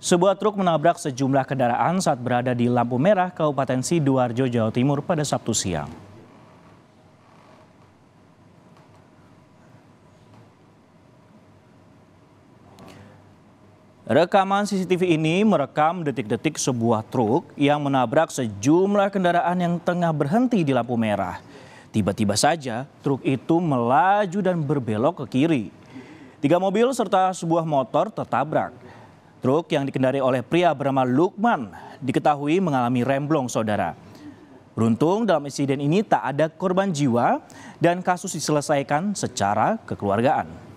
Sebuah truk menabrak sejumlah kendaraan saat berada di lampu merah Kabupaten Sidoarjo, Jawa Timur pada Sabtu siang. Rekaman CCTV ini merekam detik-detik sebuah truk yang menabrak sejumlah kendaraan yang tengah berhenti di lampu merah. Tiba-tiba saja truk itu melaju dan berbelok ke kiri. Tiga mobil serta sebuah motor tertabrak. Truk yang dikendari oleh pria bernama Lukman diketahui mengalami remblong saudara. Beruntung dalam insiden ini tak ada korban jiwa dan kasus diselesaikan secara kekeluargaan.